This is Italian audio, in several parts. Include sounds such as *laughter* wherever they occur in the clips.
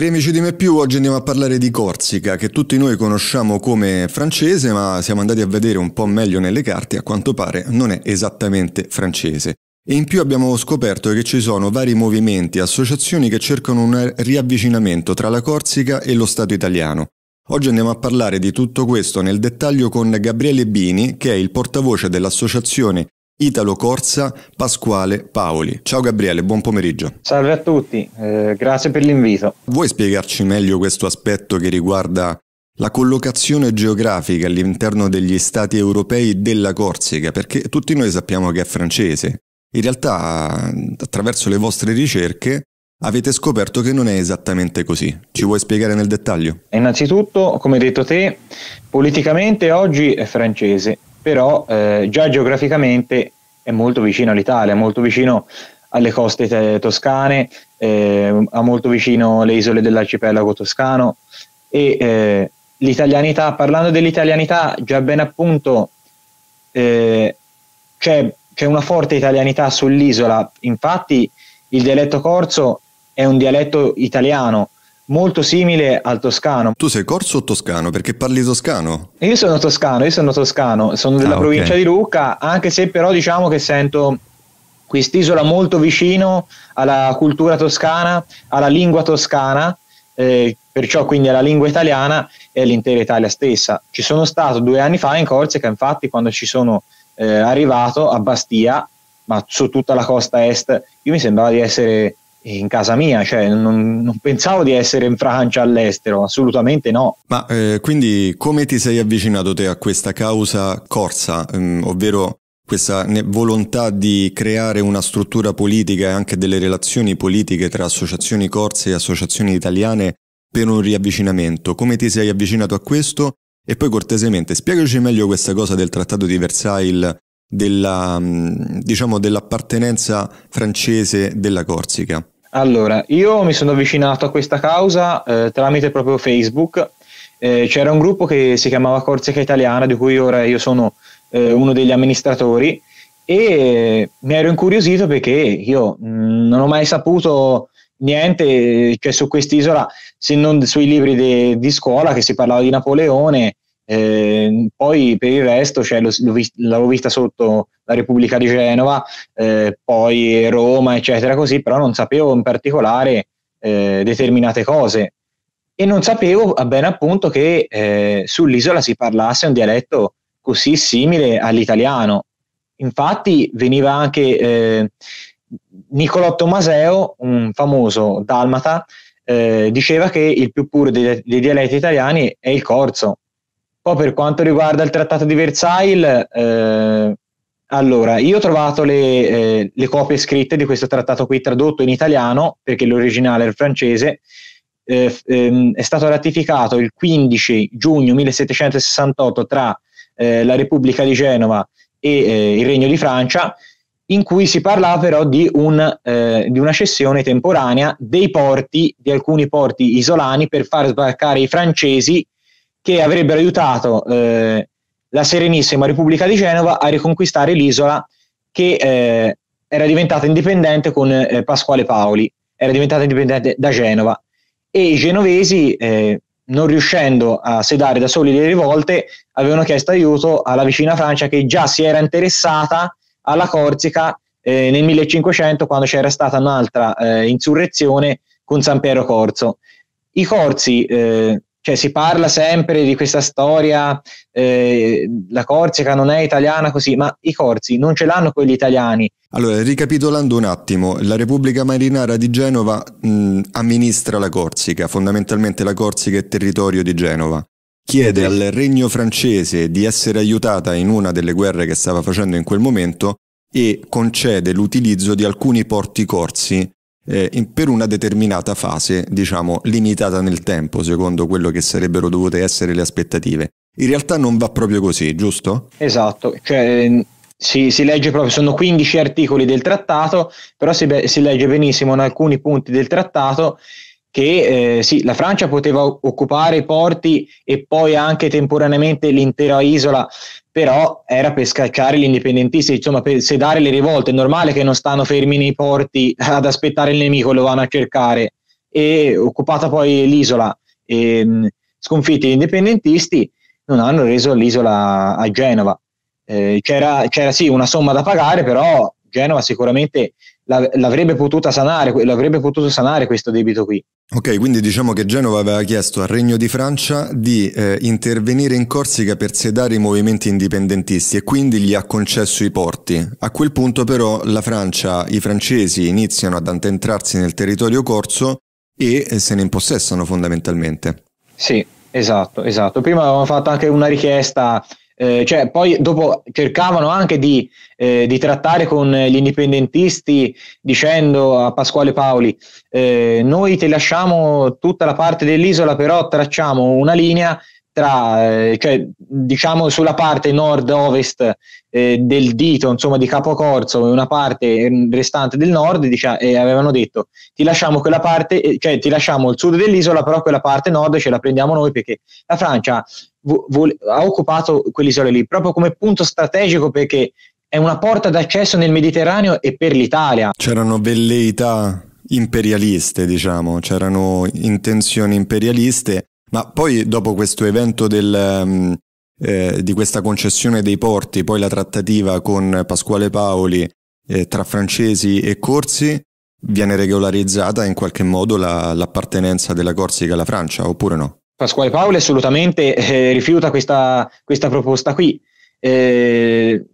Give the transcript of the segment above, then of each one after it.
Cari amici di Me Più, oggi andiamo a parlare di Corsica, che tutti noi conosciamo come francese, ma siamo andati a vedere un po' meglio nelle carte, a quanto pare non è esattamente francese. E in più abbiamo scoperto che ci sono vari movimenti, e associazioni che cercano un riavvicinamento tra la Corsica e lo Stato italiano. Oggi andiamo a parlare di tutto questo nel dettaglio con Gabriele Bini, che è il portavoce dell'associazione Italo Corsa, Pasquale Paoli. Ciao Gabriele, buon pomeriggio. Salve a tutti, eh, grazie per l'invito. Vuoi spiegarci meglio questo aspetto che riguarda la collocazione geografica all'interno degli stati europei della Corsica? Perché tutti noi sappiamo che è francese. In realtà, attraverso le vostre ricerche, avete scoperto che non è esattamente così. Ci vuoi spiegare nel dettaglio? Innanzitutto, come hai detto te, politicamente oggi è francese, però eh, già geograficamente è molto vicino all'Italia, molto vicino alle coste toscane, eh, ha molto vicino alle isole dell'arcipelago toscano e eh, l'italianità, parlando dell'italianità, già ben appunto eh, c'è, c'è una forte italianità sull'isola, infatti il dialetto corso è un dialetto italiano, molto simile al toscano. Tu sei corso o toscano? Perché parli toscano? Io sono toscano, io sono toscano, sono della ah, provincia okay. di Lucca, anche se però diciamo che sento quest'isola molto vicino alla cultura toscana, alla lingua toscana, eh, perciò quindi alla lingua italiana e all'intera Italia stessa. Ci sono stato due anni fa in Corsica, infatti quando ci sono eh, arrivato a Bastia, ma su tutta la costa est, io mi sembrava di essere in casa mia, cioè non, non, pensavo di essere in Francia all'estero, assolutamente no. Ma eh, quindi come ti sei avvicinato te a questa causa corsa, ehm, ovvero questa volontà di creare una struttura politica e anche delle relazioni politiche tra associazioni corse e associazioni italiane per un riavvicinamento? Come ti sei avvicinato a questo? E poi cortesemente spiegaci meglio questa cosa del Trattato di Versailles della, mm, diciamo, dell'appartenenza francese della Corsica? Allora, io mi sono avvicinato a questa causa eh, tramite proprio Facebook. Eh, c'era un gruppo che si chiamava Corsica Italiana, di cui ora io sono eh, uno degli amministratori, e mi ero incuriosito perché io mh, mm, non ho mai saputo niente eh, cioè, su quest'isola se non sui libri de, di scuola che si parlava di Napoleone Ehm, poi per il resto cioè, l'avevo vista sotto la Repubblica di Genova, eh, poi Roma, eccetera, così, però non sapevo in particolare eh, determinate cose e non sapevo bene appunto che eh, sull'isola si parlasse un dialetto così simile all'italiano. Infatti veniva anche eh, Niccolò Tomaseo, un famoso dalmata, eh, diceva che il più puro dei, dei dialetti italiani è il corso poi per quanto riguarda il trattato di Versailles, eh, allora, io ho trovato le, eh, le, copie scritte di questo trattato qui tradotto in italiano, perché l'originale era francese, eh, ehm, è stato ratificato il 15 giugno 1768 tra eh, la Repubblica di Genova e eh, il Regno di Francia, in cui si parlava però di, un, eh, di una cessione temporanea dei porti, di alcuni porti isolani, per far sbarcare i francesi che avrebbero aiutato eh, la Serenissima Repubblica di Genova a riconquistare l'isola che eh, era diventata indipendente con eh, Pasquale Paoli, era diventata indipendente da Genova e i genovesi, eh, non riuscendo a sedare da soli le rivolte, avevano chiesto aiuto alla vicina Francia che già si era interessata alla Corsica eh, nel 1500 quando c'era stata un'altra eh, insurrezione con San Piero Corso. I Corsi eh, cioè, si parla sempre di questa storia, eh, la Corsica non è italiana così, ma i corsi non ce l'hanno quelli italiani. Allora, ricapitolando un attimo, la Repubblica Marinara di Genova mh, amministra la Corsica, fondamentalmente la Corsica è territorio di Genova chiede al regno francese di essere aiutata in una delle guerre che stava facendo in quel momento e concede l'utilizzo di alcuni porti corsi eh, in, per una determinata fase, diciamo, limitata nel tempo, secondo quello che sarebbero dovute essere le aspettative. In realtà non va proprio così, giusto? Esatto, cioè, si, si, legge proprio, sono 15 articoli del trattato, però si, si legge benissimo in alcuni punti del trattato che eh, sì, la Francia poteva occupare i porti e poi anche temporaneamente l'intera isola, però era per scalcare gli indipendentisti, insomma per sedare le rivolte, è normale che non stanno fermi nei porti *laughs* ad aspettare il nemico, lo vanno a cercare e occupata poi l'isola e ehm, sconfitti gli indipendentisti non hanno reso l'isola a Genova. Eh, c'era, c'era sì una somma da pagare, però Genova sicuramente l'avrebbe potuta sanare, l'avrebbe potuto sanare questo debito qui. Ok, quindi diciamo che Genova aveva chiesto al Regno di Francia di eh, intervenire in Corsica per sedare i movimenti indipendentisti e quindi gli ha concesso i porti. A quel punto però la Francia, i francesi iniziano ad antentrarsi nel territorio corso e eh, se ne impossessano fondamentalmente. Sì, esatto, esatto. Prima avevamo fatto anche una richiesta eh, cioè, poi dopo cercavano anche di, eh, di, trattare con gli indipendentisti dicendo a Pasquale Paoli eh, noi ti lasciamo tutta la parte dell'isola però tracciamo una linea tra, eh, cioè, diciamo sulla parte nord-ovest eh, del dito insomma, di Capocorso e una parte eh, restante del nord diciamo, e avevano detto ti lasciamo quella parte, cioè ti lasciamo il sud dell'isola però quella parte nord ce la prendiamo noi perché la Francia vo- ha occupato quell'isola lì proprio come punto strategico perché è una porta d'accesso nel Mediterraneo e per l'Italia. C'erano velleità imperialiste, diciamo, c'erano intenzioni imperialiste, ma poi dopo questo evento del, mm, eh, di questa concessione dei porti, poi la trattativa con Pasquale Paoli eh, tra francesi e corsi, viene regolarizzata in qualche modo la, l'appartenenza della Corsica alla Francia, oppure no? Pasquale Paolo assolutamente eh, rifiuta questa, questa, proposta qui. Eh,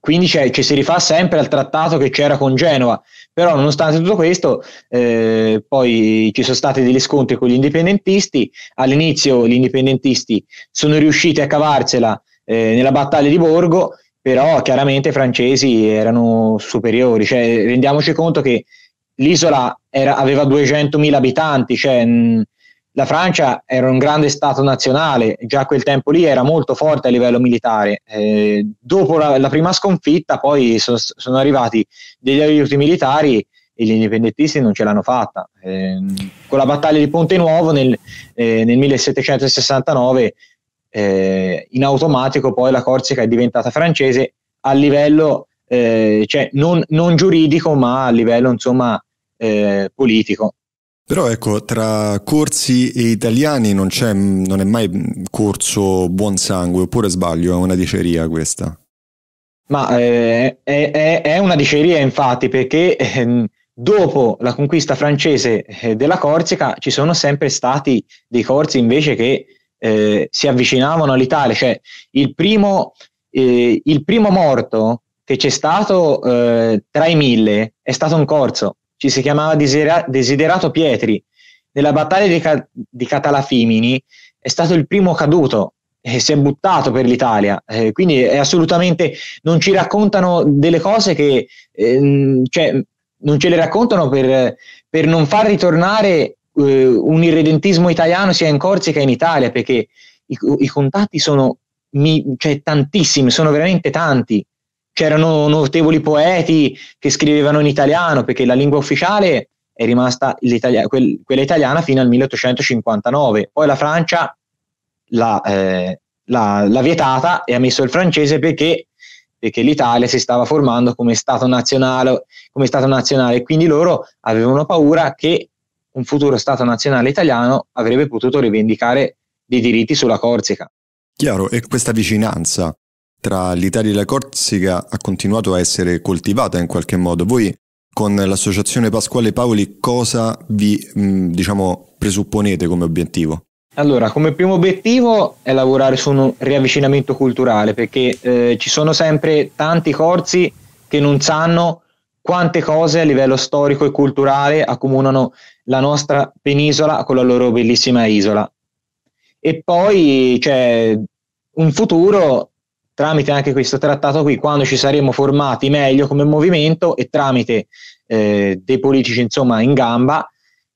quindi ci si rifà sempre al trattato che c'era con Genova, però nonostante tutto questo eh, poi ci sono stati degli scontri con gli indipendentisti, all'inizio gli indipendentisti sono riusciti a cavarsela eh, nella battaglia di Borgo, però chiaramente i francesi erano superiori, cioè, rendiamoci conto che l'isola era, aveva 200.000 abitanti, cioè, mh, la Francia era un grande Stato nazionale, già a quel tempo lì era molto forte a livello militare. Eh, dopo la, la, prima sconfitta poi so, sono arrivati degli aiuti militari e gli indipendentisti non ce l'hanno fatta. Eh, con la battaglia di Ponte Nuovo nel, eh, nel 1769 eh, in automatico poi la Corsica è diventata francese a livello eh, cioè non, non, giuridico ma a livello insomma, eh, politico però ecco, tra corsi e italiani non, non è mai corso buon sangue, oppure sbaglio, è una diceria questa. Ma eh, è, è, una diceria infatti, perché eh, dopo la conquista francese eh, della Corsica ci sono sempre stati dei corsi invece che eh, si avvicinavano all'Italia. Cioè, il primo, eh, il primo morto che c'è stato eh, tra i mille è stato un corso, ci si chiamava Desidera- Desiderato Pietri. Nella battaglia di, Ca- di, Catalafimini è stato il primo caduto e si è buttato per l'Italia. Eh, quindi è assolutamente non ci raccontano delle cose che eh, cioè, non ce le raccontano per, per non far ritornare eh, un irredentismo italiano sia in Corsica che in Italia, perché i, i contatti sono mi, cioè, tantissimi, sono veramente tanti c'erano notevoli poeti che scrivevano in italiano perché la lingua ufficiale è rimasta quel, quella italiana fino al 1859. Poi la Francia l'ha, eh, l'ha, l'ha vietata e ha messo il francese perché, perché, l'Italia si stava formando come Stato nazionale, come Stato nazionale. Quindi loro avevano paura che un futuro Stato nazionale italiano avrebbe potuto rivendicare dei diritti sulla Corsica. Chiaro, e questa vicinanza tra l'Italia e la Corsica ha continuato a essere coltivata in qualche modo. Voi con l'associazione Pasquale Paoli cosa vi diciamo, presupponete come obiettivo? Allora, come primo obiettivo è lavorare su un riavvicinamento culturale perché eh, ci sono sempre tanti corsi che non sanno quante cose a livello storico e culturale accomunano la nostra penisola con la loro bellissima isola. E poi c'è un futuro tramite anche questo trattato qui, quando ci saremo formati meglio come movimento e tramite eh, dei politici insomma in gamba,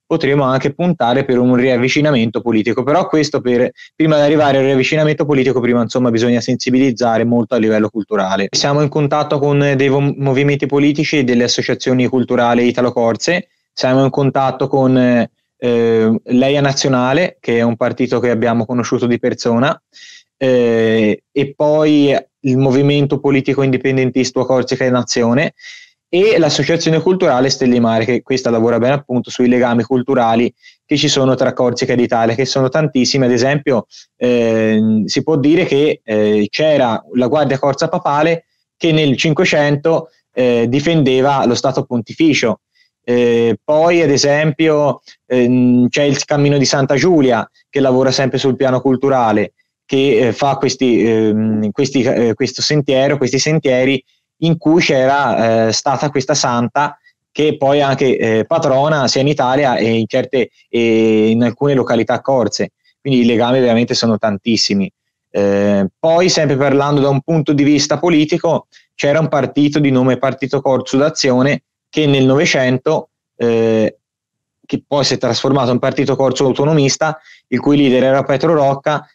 potremo anche puntare per un riavvicinamento politico. Però questo per, prima di arrivare al riavvicinamento politico, prima insomma bisogna sensibilizzare molto a livello culturale. Siamo in contatto con dei movimenti politici e delle associazioni culturali italo-corse, siamo in contatto con eh, Leia Nazionale, che è un partito che abbiamo conosciuto di persona, eh, e poi il movimento politico indipendentista Corsica e Nazione e l'associazione culturale Stelle Mare, che questa lavora bene appunto sui legami culturali che ci sono tra Corsica ed Italia, che sono tantissimi. Ad esempio, eh, si può dire che eh, c'era la Guardia Corsa Papale che nel 500 eh, difendeva lo Stato Pontificio. Eh, poi, ad esempio, ehm, c'è il Cammino di Santa Giulia che lavora sempre sul piano culturale che eh, fa questi, ehm, questi, eh, questo sentiero, questi sentieri in cui c'era eh, stata questa santa che poi anche eh, patrona sia in Italia e in, certe, in alcune località corse. Quindi i legami veramente sono tantissimi. Eh, poi, sempre parlando da un punto di vista politico, c'era un partito di nome Partito Corso d'Azione che nel Novecento eh, che poi si è trasformato in partito corso autonomista, il cui leader era Petro Rocca,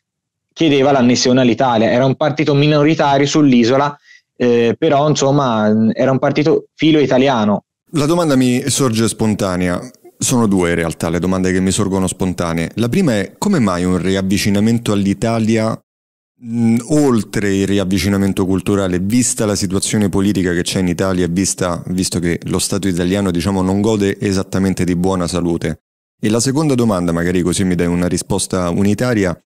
chiedeva l'annessione all'Italia, era un partito minoritario sull'isola, eh, però insomma era un partito filo italiano. La domanda mi sorge spontanea. Sono due in realtà le domande che mi sorgono spontanee. La prima è come mai un riavvicinamento all'Italia mh, oltre il riavvicinamento culturale, vista la situazione politica che c'è in Italia, vista, visto che lo Stato italiano diciamo, non gode esattamente di buona salute? E la seconda domanda, magari così mi dai una risposta unitaria,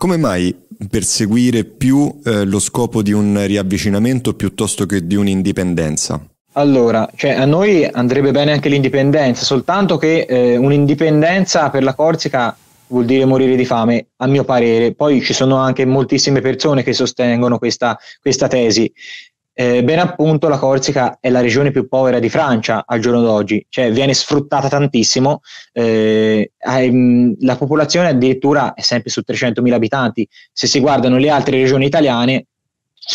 come mai perseguire più eh, lo scopo di un riavvicinamento piuttosto che di un'indipendenza? Allora, cioè a noi andrebbe bene anche l'indipendenza, soltanto che eh, un'indipendenza per la Corsica vuol dire morire di fame, a mio parere. Poi ci sono anche moltissime persone che sostengono questa, questa tesi. Eh, ben appunto la Corsica è la regione più povera di Francia al giorno d'oggi, cioè viene sfruttata tantissimo, eh, ehm, la popolazione addirittura è sempre su 300.000 abitanti, se si guardano le altre regioni italiane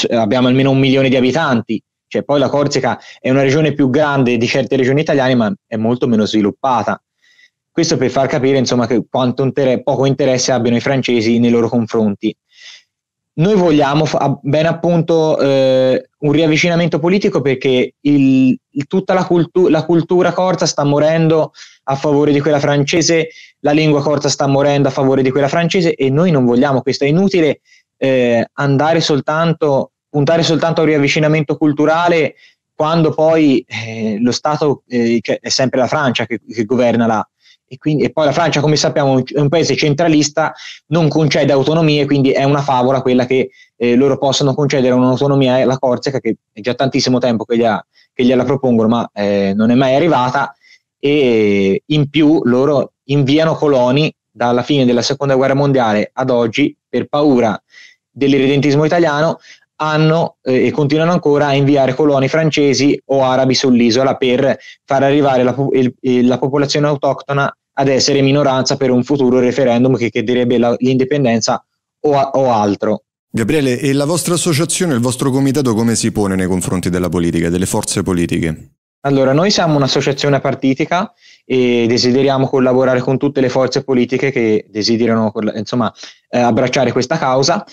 abbiamo almeno un milione di abitanti, cioè poi la Corsica è una regione più grande di certe regioni italiane ma è molto meno sviluppata. Questo per far capire insomma, quanto inter- poco interesse abbiano i francesi nei loro confronti noi vogliamo fa- ben appunto eh, un riavvicinamento politico perché il, il, tutta la, cultu- la, cultura corta sta morendo a favore di quella francese, la lingua corta sta morendo a favore di quella francese e noi non vogliamo questo. È inutile eh, andare soltanto, puntare soltanto a un riavvicinamento culturale quando poi eh, lo Stato, cioè è sempre la Francia che, che governa la, e, quindi, e, poi la Francia, come sappiamo, è un paese centralista, non concede autonomie, quindi è una favola quella che eh, loro possano concedere un'autonomia alla Corsica, che è già tantissimo tempo che, gliela, che gliela propongono, ma eh, non è mai arrivata, e in più loro inviano coloni dalla fine della Seconda Guerra Mondiale ad oggi per paura dell'irredentismo italiano hanno eh, e continuano ancora a inviare coloni francesi o arabi sull'isola per far arrivare la, il, la popolazione autoctona ad essere minoranza per un futuro referendum che chiederebbe l'indipendenza o, o altro. Gabriele, e la vostra associazione, il vostro comitato come si pone nei confronti della politica, delle forze politiche? Allora, noi siamo un'associazione partitica e desideriamo collaborare con tutte le forze politiche che desiderano insomma, eh, abbracciare questa causa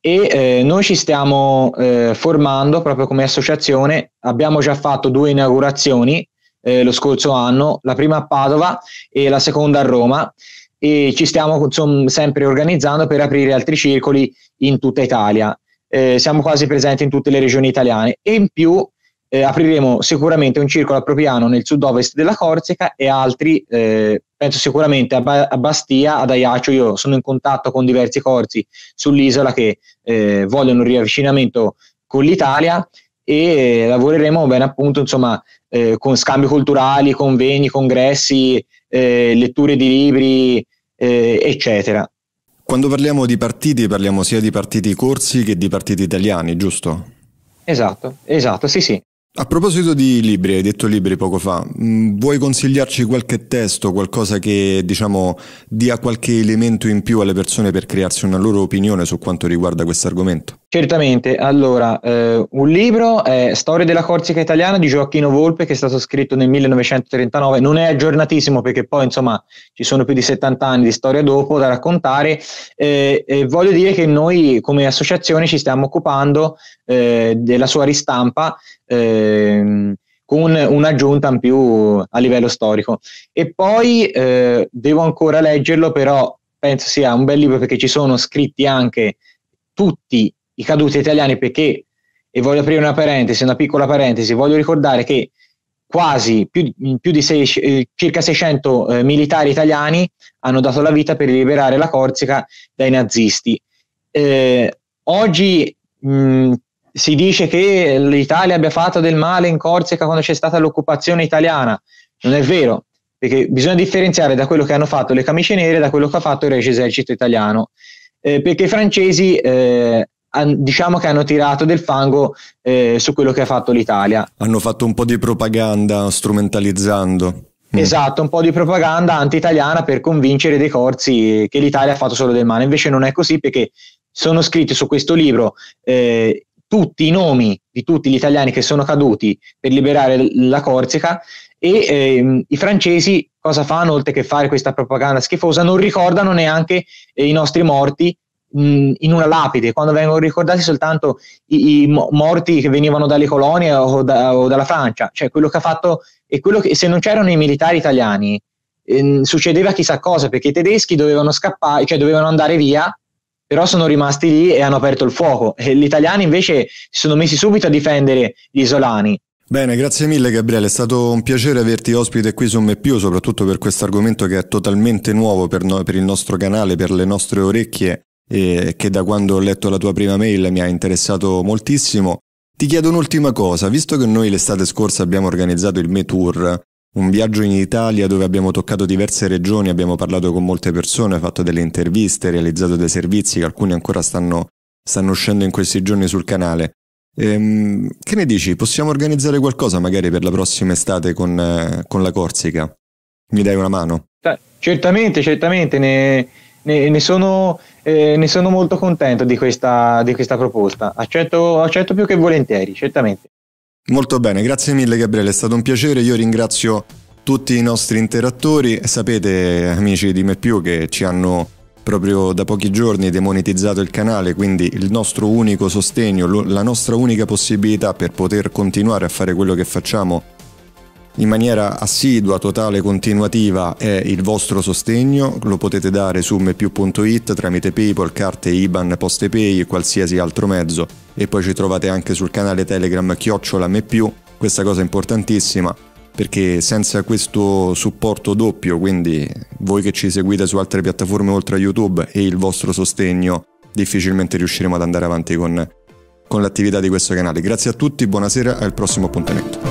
e eh, noi ci stiamo eh, formando proprio come associazione, abbiamo già fatto due inaugurazioni eh, lo scorso anno, la prima a Padova e la seconda a Roma e ci stiamo insomma, sempre organizzando per aprire altri circoli in tutta Italia. Eh, siamo quasi presenti in tutte le regioni italiane e in più eh, apriremo sicuramente un circolo a Propiano nel sud-ovest della Corsica e altri eh, penso sicuramente a, ba- a Bastia, ad Aiaccio, io sono in contatto con diversi corsi sull'isola che eh, vogliono un riavvicinamento con l'Italia e lavoreremo bene appunto insomma eh, con scambi culturali, convegni, congressi, eh, letture di libri, eh, eccetera. Quando parliamo di partiti parliamo sia di partiti corsi che di partiti italiani, giusto? Esatto, esatto, sì sì. A proposito di libri, hai detto libri poco fa, mm, vuoi consigliarci qualche testo, qualcosa che diciamo dia qualche elemento in più alle persone per crearsi una loro opinione su quanto riguarda questo argomento? Certamente, allora, eh, un libro è Storia della Corsica italiana di Gioacchino Volpe che è stato scritto nel 1939, non è aggiornatissimo perché poi insomma ci sono più di 70 anni di storia dopo da raccontare, eh, eh, voglio dire che noi come associazione ci stiamo occupando eh, della sua ristampa. Eh, Ehm, con un'aggiunta in più a livello storico. E poi eh, devo ancora leggerlo, però penso sia un bel libro perché ci sono scritti anche tutti i caduti italiani perché, e voglio aprire una parentesi, una piccola parentesi, voglio ricordare che quasi più, più di sei, eh, circa 600 eh, militari italiani hanno dato la vita per liberare la Corsica dai nazisti. Eh, oggi mh, si dice che l'Italia abbia fatto del male in Corsica quando c'è stata l'occupazione italiana. Non è vero, perché bisogna differenziare da quello che hanno fatto le camicie nere da quello che ha fatto il Regio Esercito italiano. Eh, perché i francesi eh, diciamo che hanno tirato del fango eh, su quello che ha fatto l'Italia. Hanno fatto un po' di propaganda strumentalizzando. Mm. Esatto, un po' di propaganda anti-italiana per convincere dei corsi che l'Italia ha fatto solo del male. Invece non è così perché sono scritti su questo libro eh, tutti i nomi di tutti gli italiani che sono caduti per liberare la Corsica e ehm, i francesi cosa fanno oltre che fare questa propaganda schifosa? Non ricordano neanche eh, i nostri morti mh, in una lapide, quando vengono ricordati soltanto i, i morti che venivano dalle colonie o, da, o, dalla Francia, cioè quello che ha fatto e quello che se non c'erano i militari italiani eh, succedeva chissà cosa perché i tedeschi dovevano scappare, cioè dovevano andare via però sono rimasti lì e hanno aperto il fuoco. E gli italiani invece si sono messi subito a difendere gli isolani. Bene, grazie mille Gabriele, è stato un piacere averti ospite qui su Meppio, soprattutto per questo argomento che è totalmente nuovo per, no- per il nostro canale, per le nostre orecchie e che da quando ho letto la tua prima mail mi ha interessato moltissimo. Ti chiedo un'ultima cosa, visto che noi l'estate scorsa abbiamo organizzato il MeTour, un viaggio in Italia dove abbiamo toccato diverse regioni, abbiamo parlato con molte persone, fatto delle interviste, realizzato dei servizi che alcuni ancora stanno, stanno uscendo in questi giorni sul canale. Ehm, che ne dici? Possiamo organizzare qualcosa magari per la prossima estate con, eh, con la Corsica? Mi dai una mano? Certamente, certamente, ne, ne, ne, sono, eh, ne sono, molto contento di questa, di questa proposta. Accetto, accetto più che volentieri, certamente. Molto bene, grazie mille Gabriele, è stato un piacere, io ringrazio tutti i nostri interattori, sapete amici di Me Più che ci hanno proprio da pochi giorni demonetizzato il canale, quindi il nostro unico sostegno, la nostra unica possibilità per poter continuare a fare quello che facciamo in maniera assidua, totale, continuativa è il vostro sostegno, lo potete dare su mepiu.it tramite PayPal, carte IBAN, poste pay e qualsiasi altro mezzo e poi ci trovate anche sul canale Telegram chiocciola mepiu, questa cosa è importantissima perché senza questo supporto doppio, quindi voi che ci seguite su altre piattaforme oltre a YouTube e il vostro sostegno, difficilmente riusciremo ad andare avanti con, con l'attività di questo canale. Grazie a tutti, buonasera e al prossimo appuntamento.